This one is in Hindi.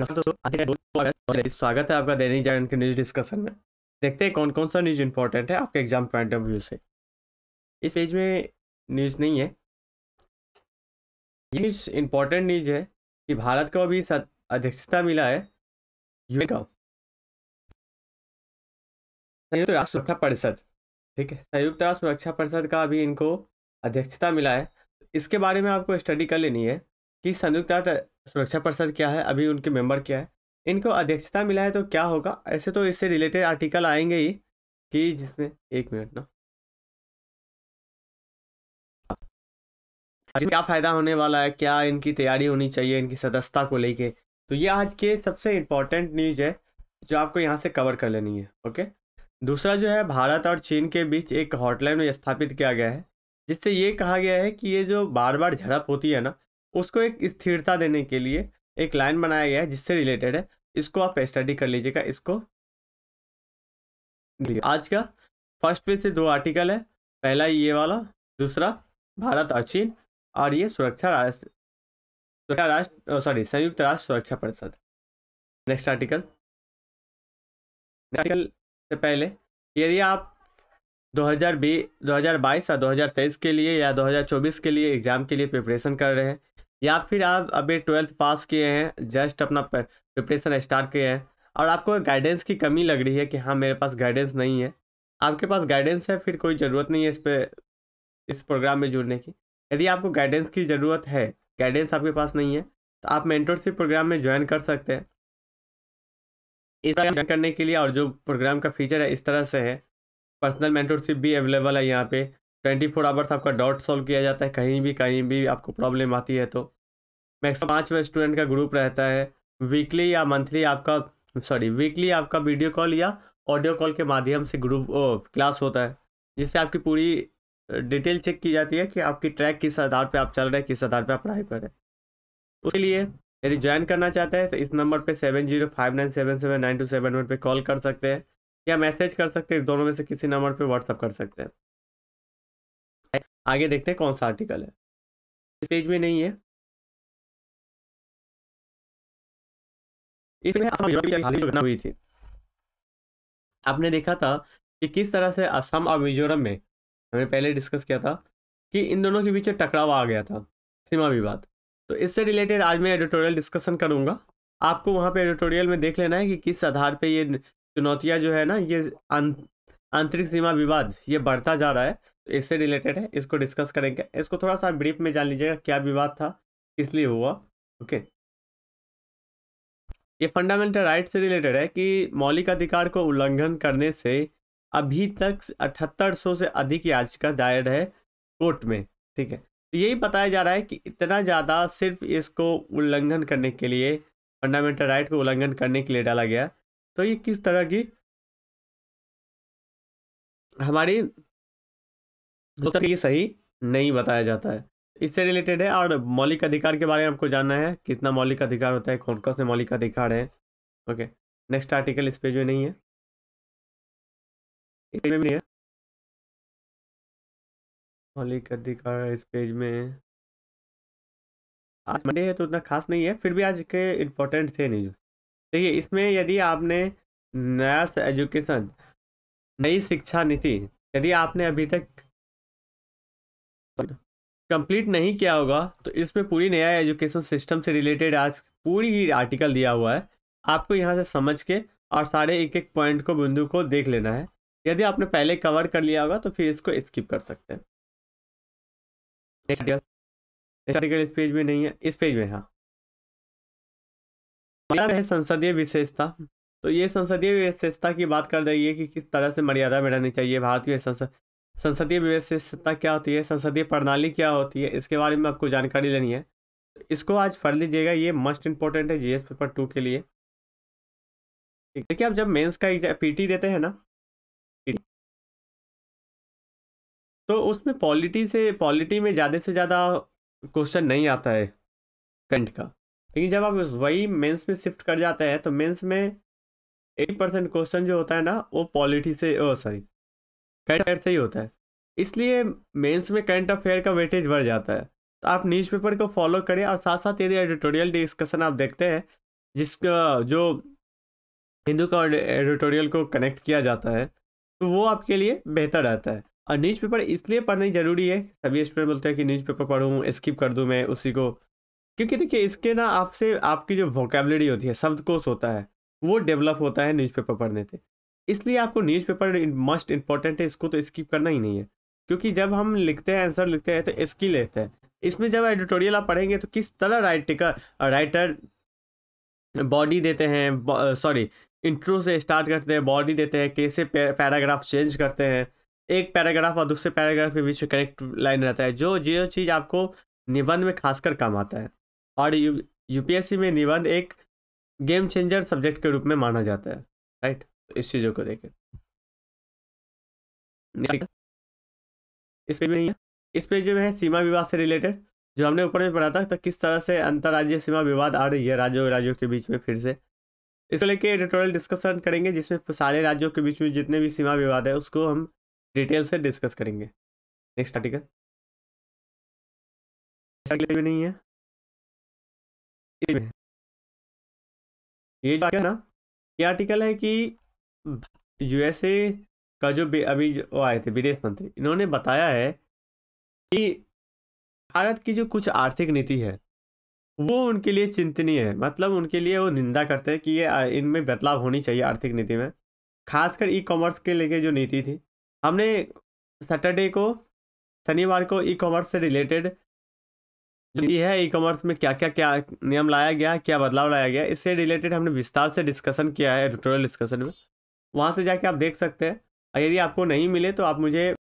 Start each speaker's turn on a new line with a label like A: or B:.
A: स्वागत है आपका दैनिक जागरण के न्यूज डिस्कशन में देखते हैं कौन कौन सा न्यूज इंपॉर्टेंट है आपके एग्जाम पॉइंट ऑफ व्यू से इस पेज में न्यूज नहीं है ये न्यूज इंपॉर्टेंट न्यूज है कि भारत को अभी अध्यक्षता मिला है यू का संयुक्त राष्ट्र सुरक्षा परिषद ठीक है संयुक्त राष्ट्र सुरक्षा परिषद का अभी इनको अध्यक्षता मिला है इसके बारे में आपको स्टडी कर लेनी है कि संयुक्त राष्ट्र सुरक्षा परिषद क्या है अभी उनके मेंबर क्या है इनको अध्यक्षता मिला है तो क्या होगा ऐसे तो इससे रिलेटेड आर्टिकल आएंगे ही कि जिसमें एक मिनट ना क्या फ़ायदा होने वाला है क्या इनकी तैयारी होनी चाहिए इनकी सदस्यता को लेके तो ये आज के सबसे इम्पॉर्टेंट न्यूज है जो आपको यहाँ से कवर कर लेनी है ओके दूसरा जो है भारत और चीन के बीच एक हॉटलाइन स्थापित किया गया है जिससे ये कहा गया है कि ये जो बार बार झड़प होती है ना उसको एक स्थिरता देने के लिए एक लाइन बनाया गया है जिससे रिलेटेड है इसको आप स्टडी कर लीजिएगा इसको आज का फर्स्ट पेज से दो आर्टिकल है पहला ये वाला दूसरा भारत और चीन और ये सुरक्षा राष्ट्र राष्ट्र सॉरी संयुक्त राष्ट्र सुरक्षा परिषद नेक्स्ट आर्टिकल आर्टिकल से पहले यदि आप 2020 2022 या 2023 के लिए या 2024 के लिए एग्ज़ाम के लिए प्रिपरेशन कर रहे हैं या फिर आप अभी ट्वेल्थ पास किए हैं जस्ट अपना प्रिपरेशन स्टार्ट किए हैं और आपको गाइडेंस की कमी लग रही है कि हाँ मेरे पास गाइडेंस नहीं है आपके पास गाइडेंस है फिर कोई ज़रूरत नहीं है इस पर इस प्रोग्राम में जुड़ने की यदि आपको गाइडेंस की ज़रूरत है गाइडेंस आपके पास नहीं है तो आप मेंटोरशिप प्रोग्राम में ज्वाइन कर सकते हैं इस ज्वाइन करने के लिए और जो प्रोग्राम का फीचर है इस तरह से है पर्सनल मेंटोरशिप भी अवेलेबल है यहाँ पे ट्वेंटी फोर आवर्स आपका डाउट सॉल्व किया जाता है कहीं भी कहीं भी आपको प्रॉब्लम आती है तो मैक्सिमम पाँच स्टूडेंट का ग्रुप रहता है वीकली या मंथली आपका सॉरी वीकली आपका वीडियो कॉल या ऑडियो कॉल के माध्यम से ग्रुप क्लास होता है जिससे आपकी पूरी डिटेल चेक की जाती है कि आपकी ट्रैक किस आधार पर आप चल रहे हैं किस आधार पर आप पढ़ाई कर रहे हैं उसके लिए यदि ज्वाइन करना चाहते हैं तो इस नंबर पे seven zero five nine seven seven nine two seven one पर कॉल कर सकते हैं या मैसेज कर सकते हैं दोनों में से किसी नंबर पर व्हाट्सअप कर सकते हैं आगे देखते हैं कौन सा आर्टिकल है इस पेज में नहीं है इसमें हुई थी आपने देखा था कि किस तरह से असम और मिजोरम में हमने पहले डिस्कस किया था कि इन दोनों के बीच टकराव आ गया था सीमा विवाद तो इससे रिलेटेड आज मैं एडिटोरियल डिस्कशन करूंगा आपको वहां पे एडिटोरियल में देख लेना है कि किस आधार पे ये चुनौतियां जो है ना ये आंतरिक सीमा विवाद ये बढ़ता जा रहा है इससे रिलेटेड है इसको डिस्कस करेंगे इसको थोड़ा सा ब्रीफ में जान लीजिएगा क्या विवाद था इसलिए हुआ ओके ये फंडामेंटल राइट से रिलेटेड है कि मौलिक अधिकार को उल्लंघन करने से अभी तक अठहत्तर से अधिक याचिका दायर है कोर्ट में ठीक है तो यही बताया जा रहा है कि इतना ज़्यादा सिर्फ इसको उल्लंघन करने के लिए फंडामेंटल राइट को उल्लंघन करने के लिए डाला गया तो ये किस तरह की हमारी उत्तर तो मतलब ये सही नहीं बताया जाता है इससे रिलेटेड है और मौलिक अधिकार के बारे में आपको जानना है कितना मौलिक अधिकार होता है कौन कौन से मौलिक अधिकार है ओके नेक्स्ट आर्टिकल इस पेज में नहीं है इस पेज में नहीं है मौलिक अधिकार इस पेज में आज मंडे है तो उतना खास नहीं है फिर भी आज के इम्पोर्टेंट थे न्यूज देखिए इसमें यदि आपने नया एजुकेशन नई शिक्षा नीति यदि आपने अभी तक कंप्लीट नहीं किया होगा तो इसमें पूरी नया एजुकेशन सिस्टम से रिलेटेड आज पूरी ही आर्टिकल दिया हुआ है आपको यहाँ से समझ के और सारे एक एक पॉइंट को बिंदु को देख लेना है यदि आपने पहले कवर कर लिया होगा तो फिर इसको स्किप कर सकते हैं आर्टिकल इस पेज में नहीं है इस पेज में हाँ है संसदीय विशेषता तो ये संसदीय विशेषता की बात कर रही है कि किस तरह से मर्यादा बढ़ानी चाहिए भारतीय संसद संसदीय विशेषता क्या होती है संसदीय प्रणाली क्या होती है इसके बारे में आपको जानकारी लेनी है इसको आज पढ़ लीजिएगा ये मस्ट इम्पॉर्टेंट है एस पेपर टू के लिए देखिए आप जब मेंस का पीटी देते हैं ना तो उसमें पॉलिटी से पॉलिटी में ज़्यादा से ज़्यादा क्वेश्चन नहीं आता है कंट का लेकिन जब आप वही मेंस में शिफ्ट कर जाते हैं तो मेंस में एट परसेंट क्वेश्चन जो होता है ना वो पॉलिटी से ओ सॉरी करंट अफेयर से ही होता है इसलिए मेंस में करंट अफेयर का वेटेज बढ़ जाता है तो आप न्यूज़पेपर को फॉलो करें और साथ साथ यदि एडिटोरियल डिस्कशन आप देखते हैं जिसका जो हिंदू का एडिटोरियल को कनेक्ट किया जाता है तो वो आपके लिए बेहतर रहता है और न्यूज़पेपर इसलिए पढ़ना ज़रूरी है सभी स्टूडेंट बोलते हैं कि न्यूज़पेपर पढ़ूँ स्किप कर दूँ मैं उसी को क्योंकि देखिए इसके ना आपसे आपकी जो वोकेबलिटी होती है शब्दकोश होता है वो डेवलप होता है न्यूज़पेपर पढ़ने से इसलिए आपको न्यूज़पेपर मस्ट इंपॉर्टेंट है इसको तो स्किप करना ही नहीं है क्योंकि जब हम लिखते हैं आंसर लिखते हैं तो स्किल लेते हैं इसमें जब एडिटोरियल आप पढ़ेंगे तो किस तरह राइटिकर राइटर बॉडी देते हैं सॉरी इंट्रो से स्टार्ट करते हैं बॉडी देते हैं कैसे पैराग्राफ चेंज करते हैं एक पैराग्राफ और दूसरे पैराग्राफ के बीच में करेक्ट लाइन रहता है जो जो चीज़ आपको निबंध में खासकर काम आता है और यू यूपीएससी में निबंध एक गेम चेंजर सब्जेक्ट के रूप में माना जाता है राइट इस चीज़ों को देखें इस पेज में नहीं है इस पेज में है सीमा विवाद से रिलेटेड जो हमने ऊपर में पढ़ा था तो किस तरह से अंतर्राज्यीय सीमा विवाद आ रही है राज्यों राज्यों के बीच में फिर से इसको लेके एडिटोरियल डिस्कशन करेंगे जिसमें सारे राज्यों के बीच में जितने भी सीमा विवाद है उसको हम डिटेल से डिस्कस करेंगे नेक्स्ट आर्टिकल भी नहीं है ये जो ना ये आर्टिकल है कि यूएसए का जो अभी वो आए थे विदेश मंत्री इन्होंने बताया है कि भारत की जो कुछ आर्थिक नीति है वो उनके लिए चिंतनीय है मतलब उनके लिए वो निंदा करते हैं कि ये इनमें बदलाव होनी चाहिए आर्थिक नीति में खासकर ई कॉमर्स के लेके जो नीति थी हमने सैटरडे को शनिवार को ई कॉमर्स से रिलेटेड ये है ई कॉमर्स में क्या क्या क्या नियम लाया गया क्या बदलाव लाया गया इससे रिलेटेड हमने विस्तार से डिस्कशन किया है एडिटोरियल डिस्कशन में वहाँ से जाके आप देख सकते हैं और यदि आपको नहीं मिले तो आप मुझे